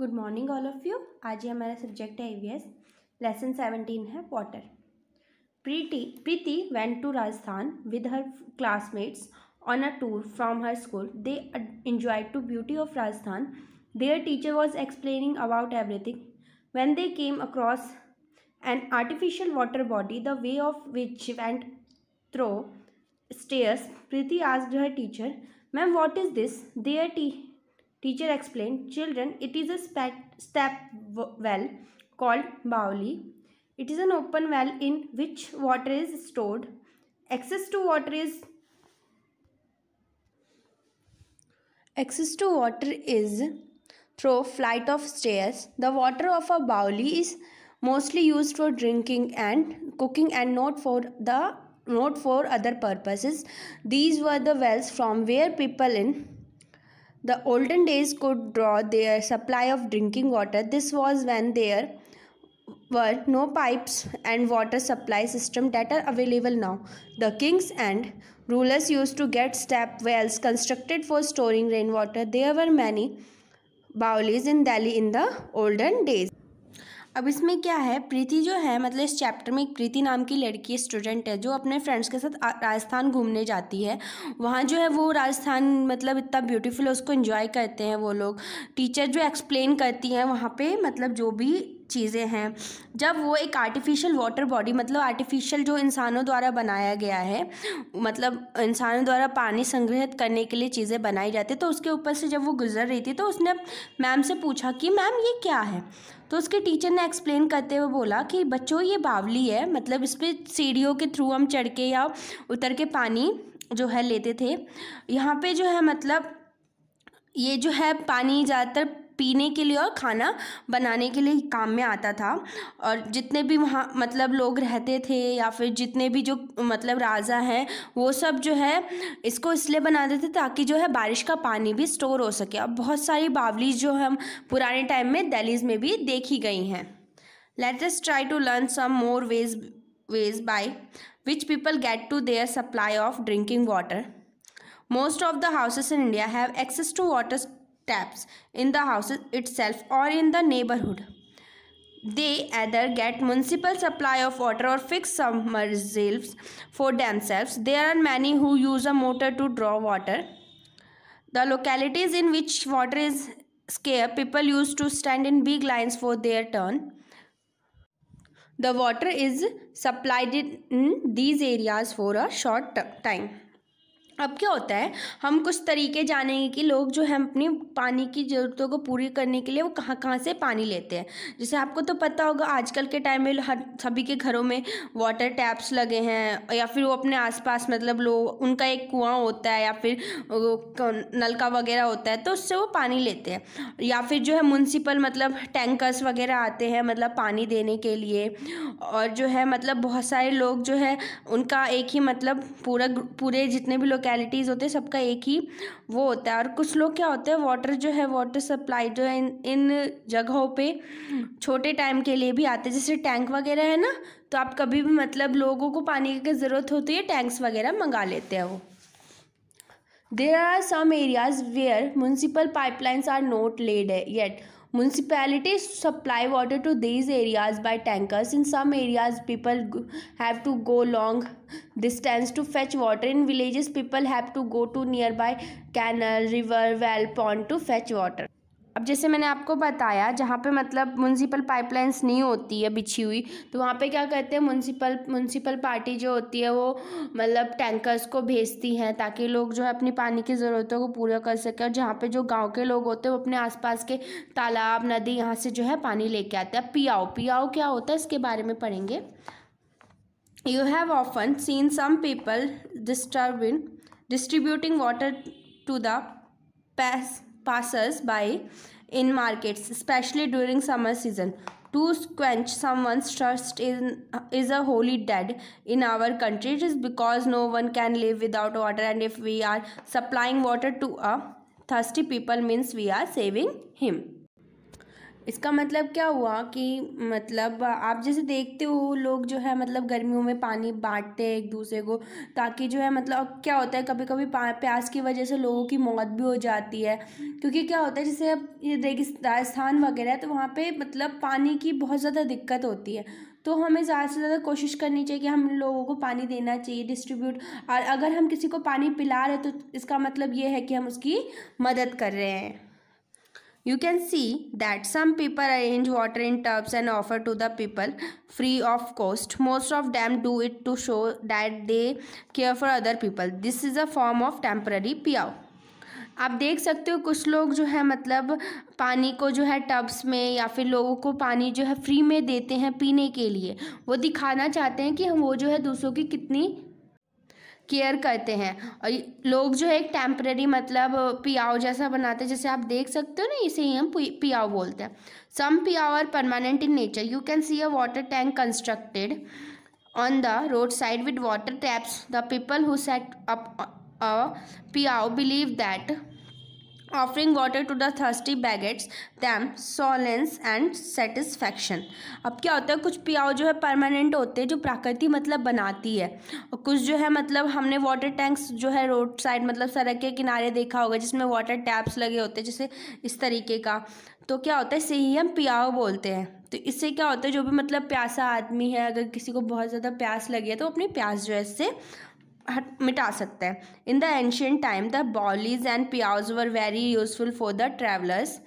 Good morning all of you आज ये हमारा सब्जेक्ट है ईवीएस लेसन सेवेंटीन है water Preeti Preeti went to Rajasthan with her classmates on a tour from her school they enjoy to beauty of Rajasthan their teacher was explaining about everything when they came across an artificial water body the way of which went through stairs Preeti आज her teacher ma'am what is this there टी Teacher explained, children, it is a step well called Bauli. It is an open well in which water is stored. Access to water is Access to water is through flight of stairs. The water of a Bauli is mostly used for drinking and cooking and not for the not for other purposes. These were the wells from where people in the olden days could draw their supply of drinking water. This was when there were no pipes and water supply system that are available now. The kings and rulers used to get step wells constructed for storing rainwater. There were many baulis in Delhi in the olden days. अब इसमें क्या है प्रीति जो है मतलब इस chapter में एक प्रीति नाम की लड़की स्टूडेंट है जो अपने फ्रेंड्स के साथ राजस्थान घूमने जाती है वहाँ जो है वो राजस्थान मतलब इतना ब्यूटीफुल है उसको इन्जॉय करते हैं वो लोग टीचर जो एक्सप्लेन करती हैं वहाँ पे मतलब जो भी चीज़ें हैं जब वो एक आर्टिफिशियल वाटर बॉडी मतलब आर्टिफिशियल जो इंसानों द्वारा बनाया गया है मतलब इंसानों द्वारा पानी संग्रहित करने के लिए चीज़ें बनाई जाती है तो उसके ऊपर से जब वो गुजर रही थी तो उसने मैम से पूछा कि मैम ये क्या है तो उसके टीचर ने एक्सप्लेन करते हुए बोला कि बच्चों ये बावली है मतलब इस पर सीढ़ियों के थ्रू हम चढ़ के या उतर के पानी जो है लेते थे यहाँ पे जो है मतलब ये जो है पानी ज़्यादातर पीने के लिए और खाना बनाने के लिए काम में आता था और जितने भी वहाँ मतलब लोग रहते थे या फिर जितने भी जो मतलब राजा हैं वो सब जो है इसको इसलिए बनाते थे ताकि जो है बारिश का पानी भी स्टोर हो सके और बहुत सारी बावलीज जो हम पुराने टाइम में दहलीज में भी देखी गई हैं let try to learn some more ways ways by which people get to their supply of drinking water most of the houses in India have access to water taps in the houses itself or in the neighborhood. They either get municipal supply of water or fix reserves for themselves. There are many who use a motor to draw water. The localities in which water is scarce, people used to stand in big lines for their turn. The water is supplied in these areas for a short time. अब क्या होता है हम कुछ तरीके जानेंगे कि लोग जो है अपनी पानी की ज़रूरतों को पूरी करने के लिए वो कहाँ कहाँ से पानी लेते हैं जैसे आपको तो पता होगा आजकल के टाइम में हर सभी के घरों में वाटर टैप्स लगे हैं या फिर वो अपने आसपास मतलब लोग उनका एक कुआं होता है या फिर नलका वगैरह होता है तो उससे वो पानी लेते हैं या फिर जो है म्यूनसिपल मतलब टैंकर्स वगैरह आते हैं मतलब पानी देने के लिए और जो है मतलब बहुत सारे लोग जो है उनका एक ही मतलब पूरा पूरे जितने भी लोग लोकेलिटीज़ होते हैं सबका एक ही वो होता है और कुछ लोग क्या होते हैं वाटर जो है वाटर सप्लाई जो है इन इन जगहों पे छोटे टाइम के लिए भी आते हैं जैसे टैंक वगैरह है ना तो आप कभी भी मतलब लोगों को पानी की ज़रूरत होती है टैंक्स वगैरह मंगा लेते हैं वो there are some areas where municipal pipelines are not laid as yet municipalities supply water to these areas by tankers in some areas people have to go long distance to fetch water in villages people have to go to nearby canal river well pond to fetch water अब जैसे मैंने आपको बताया जहाँ पे मतलब municipal pipelines नहीं होती है बिछी हुई तो वहाँ पे क्या कहते हैं म्यूनसिपल म्यूनसिपल पार्टी जो होती है वो मतलब टैंकर्स को भेजती हैं ताकि लोग जो है अपनी पानी की ज़रूरतों को पूरा कर सकें और जहाँ पे जो गांव के लोग होते हैं वो अपने आसपास के तालाब नदी यहाँ से जो है पानी लेके आते हैं पियाओ पियाओ क्या होता है इसके बारे में पढ़ेंगे you have often seen some people disturbing distributing water to the pass passers-by in markets, especially during summer season. To quench someone's thirst is, is a holy dead in our country. It is because no one can live without water and if we are supplying water to a thirsty people means we are saving him. इसका मतलब क्या हुआ कि मतलब आप जैसे देखते हो लोग जो है मतलब गर्मियों में पानी बांटते हैं एक दूसरे को ताकि जो है मतलब क्या होता है कभी कभी प्यास की वजह से लोगों की मौत भी हो जाती है क्योंकि क्या होता है जैसे ये रेगिस्तान वगैरह है तो वहाँ पे मतलब पानी की बहुत ज़्यादा दिक्कत होती है तो हमें ज़्यादा से ज़्यादा कोशिश करनी चाहिए कि हम लोगों को पानी देना चाहिए डिस्ट्रीब्यूट और अगर हम किसी को पानी पिला रहे तो इसका मतलब ये है कि हम उसकी मदद कर रहे हैं You can see that some people arrange water in tubs and offer to the people free of cost. Most of them do it to show that they care for other people. This is a form of temporary piao. आप देख सकते हो कुछ लोग जो है मतलब पानी को जो है टब्स में या फिर लोगों को पानी जो है फ्री में देते हैं पीने के लिए वो दिखाना चाहते हैं कि हम वो जो है दूसरों की कितनी केयर करते हैं और लोग जो है एक टेम्प्रेरी मतलब पियाओ जैसा बनाते हैं जैसे आप देख सकते हो ना इसे ही हम पियाओ बोलते हैं some piao are permanent in nature you can see a water tank constructed on the road side with water taps the people who set up piao believe that offering water to the thirsty baggets them solace and satisfaction अब क्या होता है कुछ पियाव जो है permanent होते हैं जो प्रकृति मतलब बनाती है और कुछ जो है मतलब हमने वाटर टैंक्स जो है रोड साइड मतलब सड़क के किनारे देखा होगा जिसमें वाटर टैप्स लगे होते हैं जैसे इस तरीके का तो क्या होता है सही ही हम पियाव बोलते हैं तो इससे क्या होता है जो भी मतलब प्यासा आदमी है अगर किसी को बहुत ज़्यादा प्यास लगी है तो अपनी प्यास जो है इससे मिटा सकते हैं in the ancient time the baolis and piaos were very useful for the travellers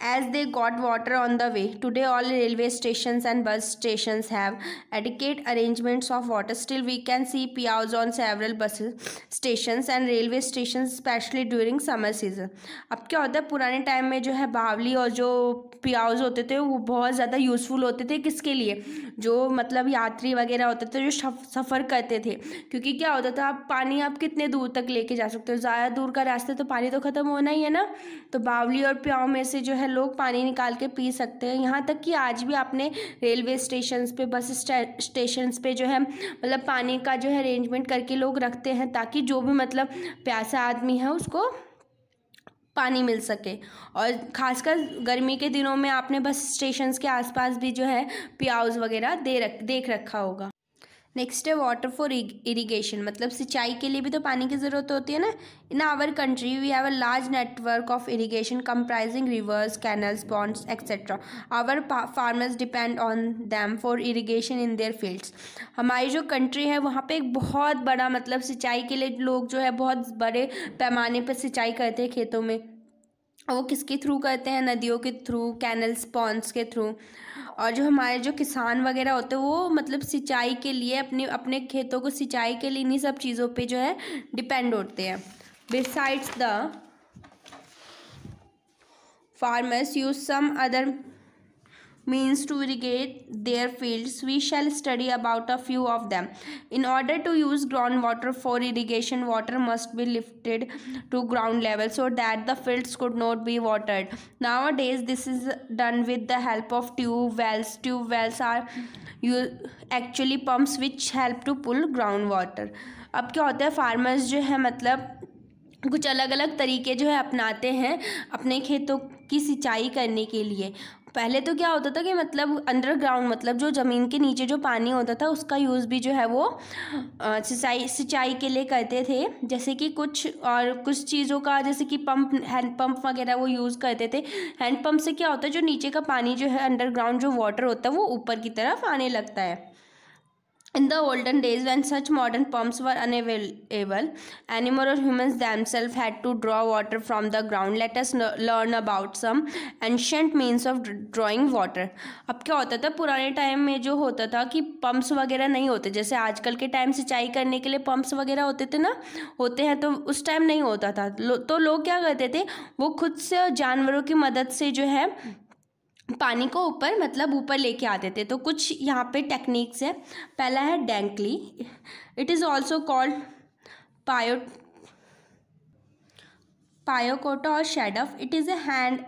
as they got water on the way. Today all railway stations and bus stations have adequate arrangements of water. Still we can see piaos on several bus stations and railway stations especially during summer season. ab kya hota hai purane time mein jo hai बावली aur jo पियाज hote the wo bahut zyada useful hote the kiske liye jo matlab yatri wagera hote the jo safar karte the kyunki kya hota tha aap pani aap kitne dur tak leke ja sakte ho zyada dur ka रास्ते to pani to khatam hona hi hai na to बावली aur पियाओ mein se jo है है लोग पानी निकाल के P सकते हैं यहाँ तक कि आज भी आपने रेलवे स्टेशन पे बस स्टेशन्स पे जो है मतलब पानी का जो है अरेंजमेंट करके लोग रखते हैं ताकि जो भी मतलब प्यासा आदमी है उसको पानी मिल सके और ख़ासकर गर्मी के दिनों में आपने बस स्टेशन के आसपास भी जो है प्याउज़ वगैरह दे रख देख रखा होगा नेक्स्ट है वाटर फॉर इरिगेशन मतलब सिंचाई के लिए भी तो पानी की ज़रूरत होती है ना in our country we have a large network of irrigation comprising rivers canals ponds etcetera our farmers depend on them for irrigation in their fields हमारी जो कंट्री है वहाँ पे एक बहुत बड़ा मतलब सिंचाई के लिए लोग जो है बहुत बड़े पैमाने पर सिंचाई करते हैं खेतों में वो किसके थ्रू करते हैं नदियों के थ्रू कैनल्स पॉन्ड्स के थ्रू और जो हमारे जो किसान वगैरह होते हैं वो मतलब सिंचाई के लिए अपने अपने खेतों को सिंचाई के लिए इन्हीं सब चीज़ों पे जो है डिपेंड होते हैं besides the farmers use some other means to irrigate their fields, we shall study about a few of them. In order to use groundwater for irrigation, water must be lifted to ground level so that the fields could not be watered. Nowadays, this is done with the help of tube wells. Tube wells are you actually pumps which help to pull ground water. अब क्या होता है farmers जो है मतलब कुछ अलग अलग तरीके जो है अपनाते हैं अपने खेतों की सिंचाई करने के लिए पहले तो क्या होता था कि मतलब अंडरग्राउंड मतलब जो ज़मीन के नीचे जो पानी होता था उसका यूज़ भी जो है वो सिंचाई सिंचाई के लिए करते थे जैसे कि कुछ और कुछ चीज़ों का जैसे कि पंप हैंडपम्प वगैरह वो यूज़ करते थे हैंडपम्प से क्या होता है जो नीचे का पानी जो है अंडरग्राउंड जो वाटर होता है वो ऊपर की तरफ आने लगता है In the olden days, when such modern pumps were unavailable, animals or humans themselves had to draw water from the ground. Let us learn about some ancient means of drawing water. अब क्या होता था पुराने time में जो होता था कि पंप्स वगैरह नहीं होते जैसे आजकल के टाइम सिंचाई करने के लिए पंप्स वगैरह होते थे ना होते हैं तो उस टाइम नहीं होता था लो, तो लोग क्या करते थे वो खुद से जानवरों की मदद से जो है पानी को ऊपर मतलब ऊपर लेके आते थे तो कुछ यहाँ पे टेक्निक्स है पहला है डेंकली इट इज़ आल्सो कॉल्ड पायो पायोकोटा और shadoof it is a hand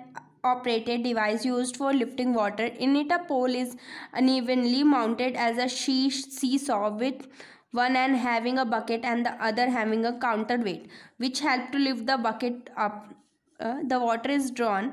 operated device use for lifting water in it a pole is unevenly mounted as a she see saw with one end having a bucket and the other having a counter weight which help to lift the bucket up the water is drawn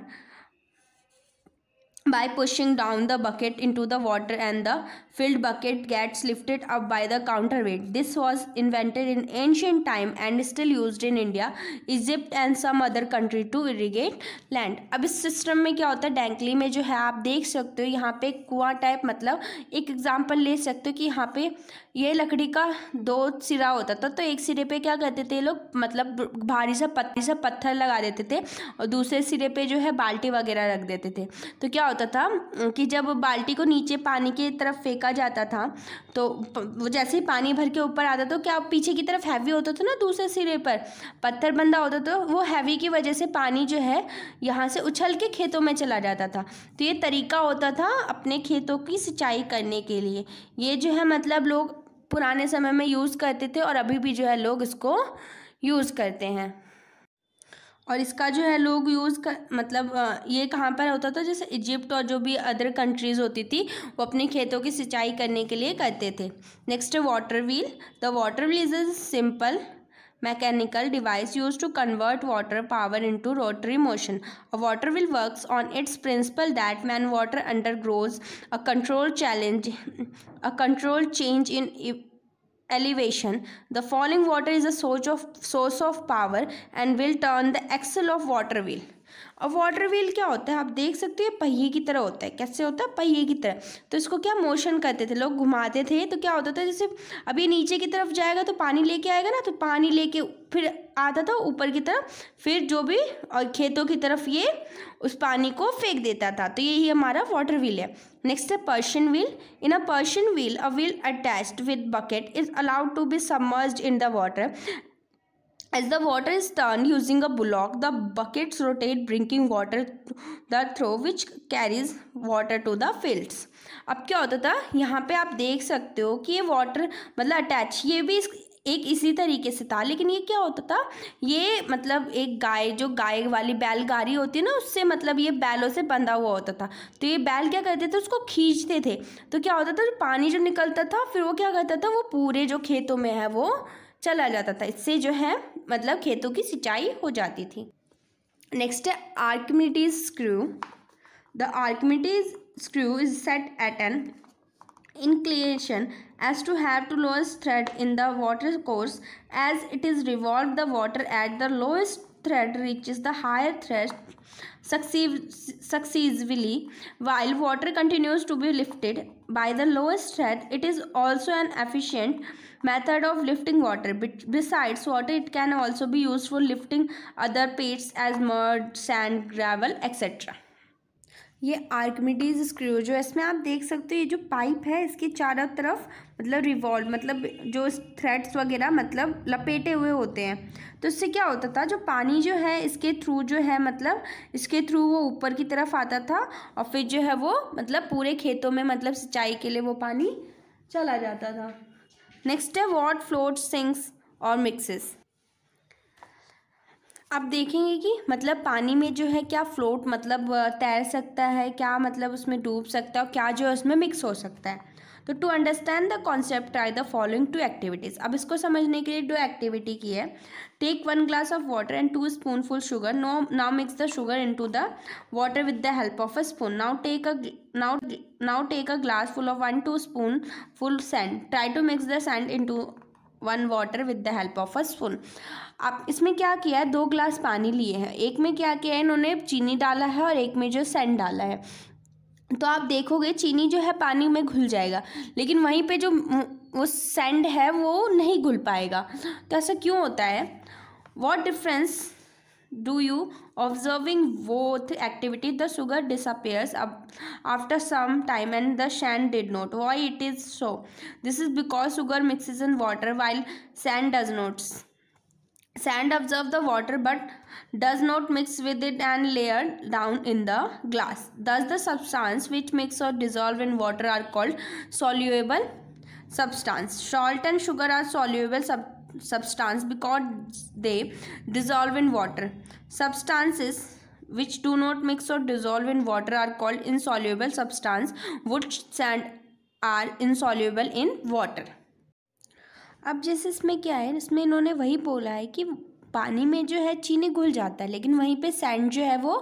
by pushing down the bucket into the water and the filled bucket gets lifted up by the counterweight this was invented in ancient time and still used in india egypt and some other country to irrigate land ab is system mein kya hota hai डैंकली mein jo hai aap dekh sakte ho yahan pe कुआं type matlab ek example le sakte ho ki yahan pe ये लकड़ी का दो सिरा होता था तो एक सिरे पे क्या करते थे लोग मतलब भारी सा पत्थर सा पत्थर लगा देते थे और दूसरे सिरे पे जो है बाल्टी वगैरह रख देते थे तो क्या होता था कि जब बाल्टी को नीचे पानी की तरफ फेंका जाता था तो जैसे ही पानी भर के ऊपर आता तो क्या पीछे की तरफ हैवी होता था ना दूसरे सिरे पर पत्थर बंदा होता तो वो हैवी की वजह से पानी जो है यहाँ से उछल के खेतों में चला जाता था तो ये तरीका होता था अपने खेतों की सिंचाई करने के लिए ये जो है मतलब लोग पुराने समय में यूज़ करते थे और अभी भी जो है लोग इसको यूज़ करते हैं और इसका जो है लोग यूज़ कर मतलब ये कहाँ पर होता था जैसे इजिप्ट और जो भी अदर कंट्रीज होती थी वो अपने खेतों की सिंचाई करने के लिए करते थे नेक्स्ट है water wheel the water wheel is a simple mechanical device use to convert water power into rotary motion a water wheel work on its principle that man water undergoes a control challenge a control change in elevation, the falling water is a source of, source of power and will turn the axle of water wheel. अब water wheel क्या होता है आप देख सकते हो पहिए की तरह होता है कैसे होता है पहिए की तरह तो इसको क्या मोशन करते थे लोग घुमाते थे तो क्या होता था जैसे अब ये नीचे की तरफ जाएगा तो पानी लेके आएगा ना तो पानी लेके फिर आता था ऊपर की तरफ फिर जो भी और खेतों की तरफ ये उस पानी को फेंक देता था तो यही हमारा वाटर व्हील है नेक्स्ट है Persian wheel in a Persian wheel a wheel attached with bucket is allowed to be submerged in the water As the water is turned using a block the buckets rotate bringing water the trough which carries water to the fields. अब क्या होता था यहाँ पे आप देख सकते हो कि ये वाटर मतलब अटैच ये भी इस एक इसी तरीके से था लेकिन ये क्या होता था ये मतलब एक गाय जो गाय वाली बैल गाड़ी होती है ना उससे मतलब ये बैलों से बंधा हुआ होता था तो ये बैल क्या करते थे उसको खींचते थे तो क्या होता था पानी जो निकलता था फिर वो क्या करता था वो पूरे जो खेतों में है वो चला जाता था इससे जो है मतलब खेतों की सिंचाई हो जाती थी नेक्स्ट है Archimedes screw the Archimedes screw is set at an inclination as to have to lowest thread in the water course as it is revolve the water at the lowest thread reaches the higher thread successively while water continues to be lifted by the lowest thread it is also an efficient method of lifting water besides water it can also be used for lifting other pits as mud sand gravel etc ये Archimedes screw जो इसमें आप देख सकते हो ये जो pipe है इसके चारों तरफ मतलब रिवॉल्व मतलब जो थ्रेड्स वगैरह मतलब लपेटे हुए होते हैं तो इससे क्या होता था जो पानी जो है इसके थ्रू जो है मतलब इसके थ्रू वो ऊपर की तरफ आता था और फिर जो है वो मतलब पूरे खेतों में मतलब सिंचाई के लिए वो पानी चला जाता था नेक्स्ट है वॉट फ्लोट सिंक्स और मिक्सेस आप देखेंगे कि मतलब पानी में जो है क्या फ्लोट मतलब तैर सकता है क्या मतलब उसमें डूब सकता है और क्या जो है उसमें मिक्स हो सकता है तो to understand the concept try the following two activities अब इसको समझने के लिए दो एक्टिविटी की है take one glass of water and two spoonful sugar no now mix the sugar to the water with the help of a spoon now take a now take a glass full of one two spoon full sand try to mix the sand into one water with the help of a spoon आप इसमें क्या किया है दो glass पानी लिए हैं एक में क्या किया है इन्होंने चीनी डाला है और एक में जो सेंड डाला है तो आप देखोगे चीनी जो है पानी में घुल जाएगा लेकिन वहीं पे जो वो सैंड है वो नहीं घुल पाएगा तो ऐसा क्यों होता है what difference do you observing both activity the sugar disappears after some time and the sand did not why it is so this is because sugar is in water while sand does nots sand observe the water but does not mix with it and layer down in the glass. Thus the substance which mix or dissolve in water are called soluble substance. Salt and sugar are soluble sub substance because they dissolve in water. Substances which do not mix or dissolve in water are called insoluble substance. which sand are insoluble in water. अब जैसे इसमें क्या है इसमें इन्होंने वही बोला है कि पानी में जो है चीनी घुल जाता है लेकिन वहीं पे सैंड जो है वो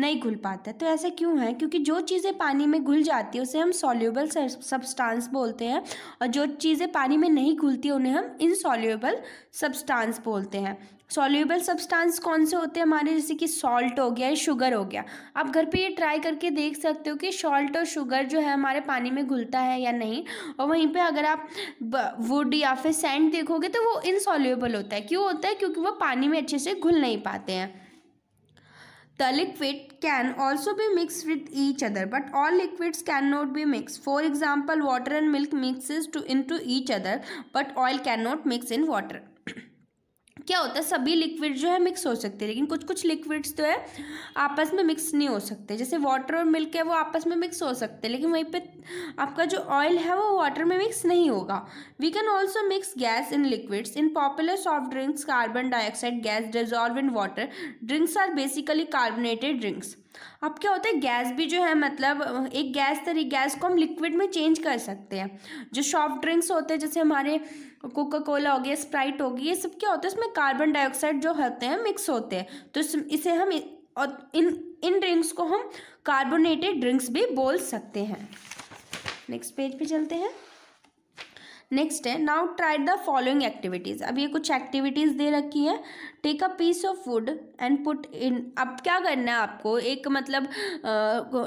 नहीं घुल पाता तो ऐसा क्यों है क्योंकि जो चीज़ें पानी में घुल जाती है उसे हम सॉल्यूबल सब्सटेंस बोलते हैं और जो चीज़ें पानी में नहीं घुलती उन्हें हम इनसॉल्यूबल सब्सटेंस बोलते हैं सॉल्यूबल सब्सटेंस कौन से होते हैं हमारे जैसे कि सॉल्ट हो गया या शुगर हो गया आप घर पे ये ट्राई करके देख सकते हो कि सॉल्ट और शुगर जो है हमारे पानी में घुलता है या नहीं और वहीं पे अगर आप वुड या फिर सैंड देखोगे तो वो इनसॉल्यूबल होता है क्यों होता है क्योंकि वो पानी में अच्छे से घुल नहीं पाते हैं the liquid also liquid mix with each other but all liquids can all be mix for example water and milk and milk into each other but oil can not mix in water क्या होता है सभी liquid जो है mix हो सकते हैं लेकिन कुछ कुछ लिक्विड्स तो है आपस में मिक्स नहीं हो सकते जैसे वाटर और मिल्क है वो आपस में मिक्स हो सकते हैं लेकिन वहीं पे आपका जो ऑयल है वो वाटर में मिक्स नहीं होगा we can also mix gas in liquids in popular soft drinks carbon dioxide gas dissolve in water drinks are basically carbonated drinks अब क्या होता है गैस भी जो है मतलब एक गैस तरी गैस को हम लिक्विड में चेंज कर सकते हैं जो सॉफ्ट ड्रिंक्स होते हैं जैसे हमारे कोका कोला हो गया स्प्राइट होगी ये सब क्या होता है इसमें कार्बन डाइऑक्साइड जो होते हैं मिक्स होते हैं तो इसे हम और इन इन ड्रिंक्स को हम कार्बोनेटेड ड्रिंक्स भी बोल सकते हैं नेक्स्ट पेज पे चलते हैं नेक्स्ट है now try the following activities अब ये कुछ एक्टिविटीज़ दे रखी है take a piece of wood and put in अब क्या करना है आपको एक मतलब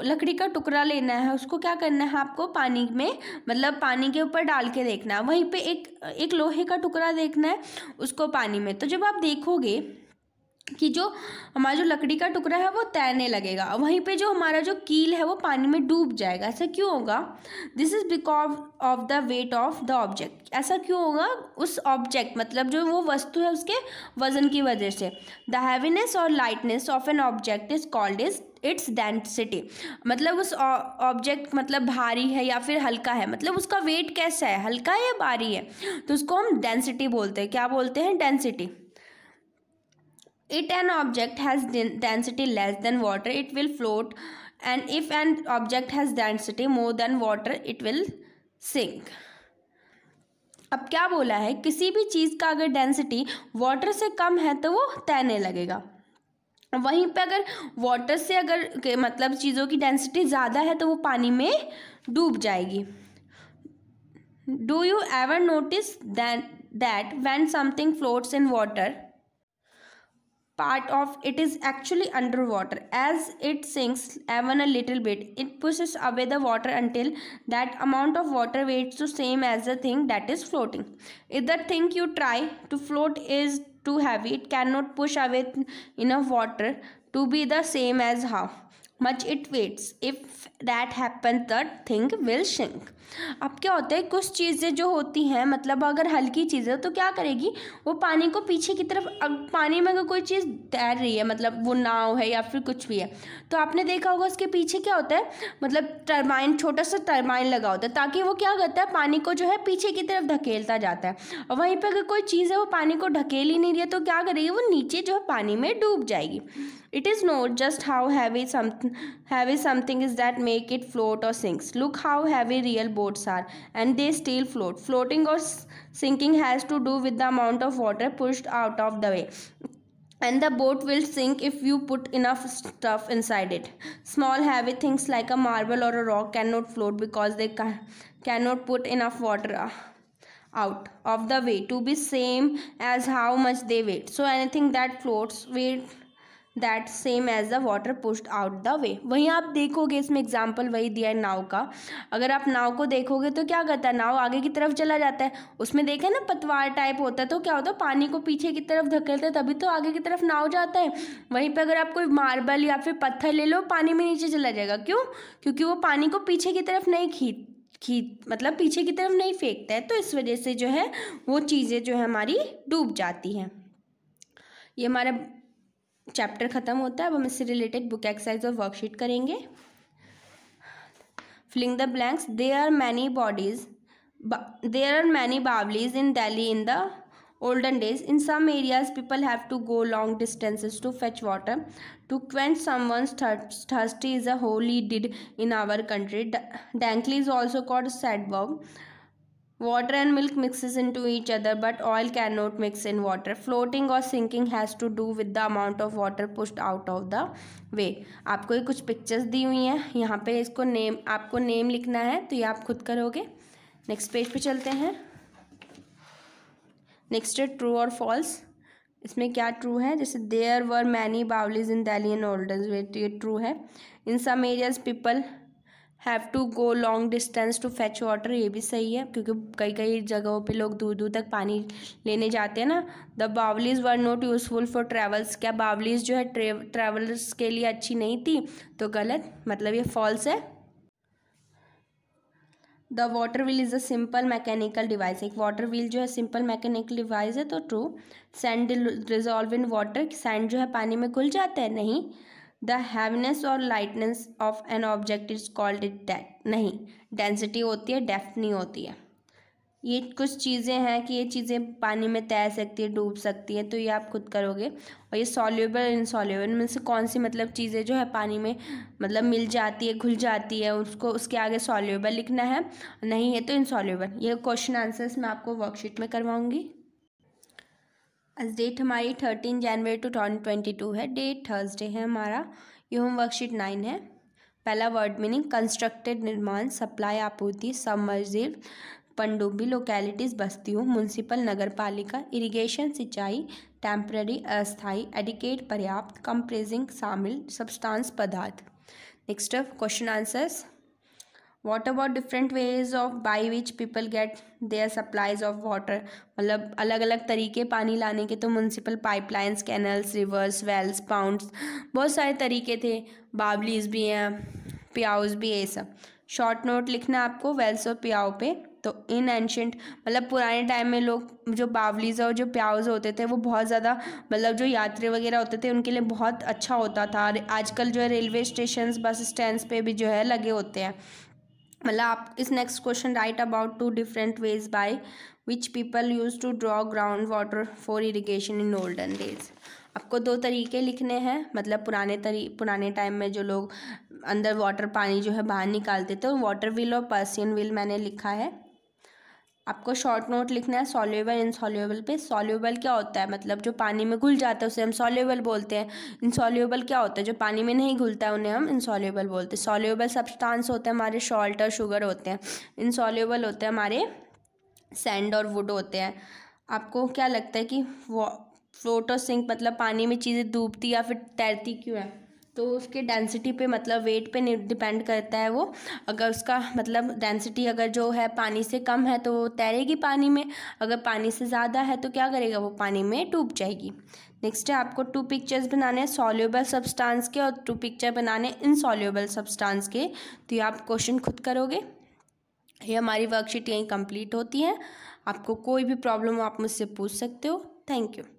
लकड़ी का टुकड़ा लेना है उसको क्या करना है आपको पानी में मतलब पानी के ऊपर डाल के देखना है वहीं पे एक एक लोहे का टुकड़ा देखना है उसको पानी में तो जब आप देखोगे कि जो हमारा जो लकड़ी का टुकड़ा है वो तैरने लगेगा वहीं पे जो हमारा जो कील है वो पानी में डूब जाएगा ऐसा क्यों होगा this is because of the weight of the object ऐसा क्यों होगा उस ऑब्जेक्ट मतलब जो वो वस्तु है उसके वजन की वजह से द हैवीनेस और lightness of an object is called is its density मतलब उस ऑब्जेक्ट मतलब भारी है या फिर हल्का है मतलब उसका वेट कैसा है हल्का है या भारी है तो उसको हम डेंसिटी बोलते हैं क्या बोलते हैं density it an object has density less than water it will float and if an object has density more than water it will sink अब क्या बोला है किसी भी चीज़ का अगर डेंसिटी वाटर से कम है तो वो तैरने लगेगा वहीं पे अगर वाटर से अगर मतलब चीज़ों की डेंसिटी ज़्यादा है तो वो पानी में डूब जाएगी do you ever notice that when something floats in water part of it is actually underwater. As it sinks even a little bit, it pushes away the water until that amount of water weights the same as the thing that is floating. If the thing you try to float is too heavy, it cannot push away enough water to be the same as how much it weighs. If that happen that thing will sink अब क्या होता है कुछ चीज़ें जो होती हैं मतलब अगर हल्की चीज़ें तो क्या करेगी वो पानी को पीछे की तरफ अग, पानी में अगर कोई चीज़ तैर रही है मतलब वो नाव है या फिर कुछ भी है तो आपने देखा होगा उसके पीछे क्या होता है मतलब टर्माइन छोटा सा टर्माइन लगा होता है ताकि वो क्या करता है पानी को जो है पीछे की तरफ धकेलता जाता है और वहीं पर अगर कोई चीज़ है वो पानी को ढकेल ही नहीं रही है तो क्या करेगी वो नीचे जो है पानी में डूब जाएगी it is not just how heavy some heavy something is that make it float or sinks. Look how heavy real boats are and they still float. Floating or sinking has to do with the amount of water pushed out of the way and the boat will sink if you put enough stuff inside it. Small heavy things like a marble or a rock cannot float because they ca cannot put enough water uh, out of the way to be same as how much they weight. So anything that floats weight that same as the water pushed out the way वहीं आप देखोगे इसमें example वही दिया है नाव का अगर आप नाव को देखोगे तो क्या करता है नाव आगे की तरफ चला जाता है उसमें देखें ना पतवार टाइप होता है तो क्या होता है पानी को पीछे की तरफ धकेलते तभी तो आगे की तरफ नाव जाता है वहीं पर अगर आप कोई मार्बल या फिर पत्थर ले लो पानी में नीचे चला जाएगा क्यों क्योंकि वो पानी को पीछे की तरफ नहीं खींच खींच मतलब पीछे की तरफ नहीं फेंकता है तो इस वजह से जो है वो चीज़ें जो है हमारी डूब जाती हैं ये हमारा चैप्टर ख़त्म होता है अब हम इससे रिलेटेड बुक एक्सरसाइज और वर्कशीट करेंगे filling the blanks there are many bodies there are many baolis in Delhi in the olden days in some areas people have to go long distances to fetch water to quench someone's thirst thirsty is a holy deed in our country D dankli is also called sadbhav Water and milk mixes into each other but oil cannot mix in water. Floating or sinking has to do with the amount of water pushed out of the way. आपको ये कुछ pictures दी हुई हैं यहाँ पे इसको name आपको name लिखना है तो ये आप खुद करोगे नेक्स्ट पेज पे चलते हैं नेक्स्ट है ट्रू और फॉल्स इसमें क्या ट्रू है जैसे there were many baolis in Delhi and olders ये ट्रू है in some areas people have to go long distance to fetch water ये भी सही है क्योंकि कई कई जगहों पे लोग दूर दूर तक पानी लेने जाते हैं ना the baolis were not useful for travels क्या बावलीज जो है ट्रेवल्स के लिए अच्छी नहीं थी तो गलत मतलब ये फॉल्स है the water wheel is a simple mechanical device एक वाटर व्हील जो है सिंपल मैकेनिकल डिवाइस है तो true sand dissolve in water sand जो है पानी में घुल जाता है नहीं द हैवनेस और lightness of an object is called it date नहीं डेंसिटी होती है डेफ्थ नहीं होती है ये कुछ चीज़ें हैं कि ये चीज़ें पानी में तैर सकती है डूब सकती है तो ये आप खुद करोगे और ये सॉल्यूबल इनसॉल्यूबल में से कौन सी मतलब चीज़ें जो है पानी में मतलब मिल जाती है घुल जाती है उसको उसके आगे सॉल्यूबल लिखना है नहीं है तो इनसॉल्यूबल ये क्वेश्चन आंसर्स मैं आपको वर्कशीट में करवाऊँगी आज डेट हमारी thirteen January two thousand twenty two है डेट थर्सडे है हमारा ये होम वर्कशीट नाइन है पहला वर्ड मीनिंग कंस्ट्रक्टेड निर्माण सप्लाई आपूर्ति सबमर्जिव पंडुबी लोकेलिटीज़ बस्तियों म्यूनसिपल नगर पालिका इरीगेशन सिंचाई टेम्प्ररी अस्थाई एडिकेट पर्याप्त कंप्रेजिंग शामिल सबस्टांस पदार्थ next question answers what about different ways of by which people get their supplies of water मतलब अलग अलग तरीके पानी लाने के तो municipal pipelines canals rivers wells ponds बहुत सारे तरीके थे बाबलीज भी हैं प्याउज भी है ये सब शॉर्ट नोट लिखना आपको वेल्स और प्याओ पे तो इन एंशेंट मतलब पुराने टाइम में लोग जो बावलीज और जो प्याउज होते थे वो बहुत ज़्यादा मतलब जो यात्री वगैरह होते थे उनके लिए बहुत अच्छा होता था आजकल जो है रेलवे स्टेशन बस स्टैंड पे भी जो है लगे होते हैं मतलब आप इस next question write about two different ways by which people use to draw ground water for irrigation in olden days आपको दो तरीके लिखने हैं मतलब पुराने तरी पुराने टाइम में जो लोग अंदर वाटर पानी जो है बाहर निकालते थे वाटर व्हील और पर्सियन व्हील मैंने लिखा है आपको शॉर्ट नोट लिखना है सॉल्यूबल इनसॉल्यूबल पे सॉल्यूबल क्या होता है मतलब जो पानी में घुल जाता है उसे हम सॉल्यूबल बोलते हैं इनसॉल्यूबल क्या होता है जो पानी में नहीं घुलता है उन्हें हम इनसॉल्यूबल बोलते हैं सॉल्यूबल सब्सटेंस होते हैं हमारे सॉल्ट और शुगर होते हैं इनसॉल्यूबल होते हैं हमारे सैंड और वुड होते हैं आपको क्या लगता है कि वो फ्लोटो सिंक मतलब पानी में चीज़ें डूबती या फिर तैरती क्यों है तो उसके डेंसिटी पे मतलब वेट पे डिपेंड करता है वो अगर उसका मतलब डेंसिटी अगर जो है पानी से कम है तो वो तैरेगी पानी में अगर पानी से ज़्यादा है तो क्या करेगा वो पानी में डूब जाएगी नेक्स्ट है आपको टू पिक्चर्स बनाने हैं सॉल्यूबल सब्सटेंस के और टू पिक्चर बनाने इनसॉल्यूबल सब्सटेंस के तो ये आप क्वेश्चन खुद करोगे ये हमारी वर्कशीट यहीं कंप्लीट होती है आपको कोई भी प्रॉब्लम हो आप मुझसे पूछ सकते हो थैंक यू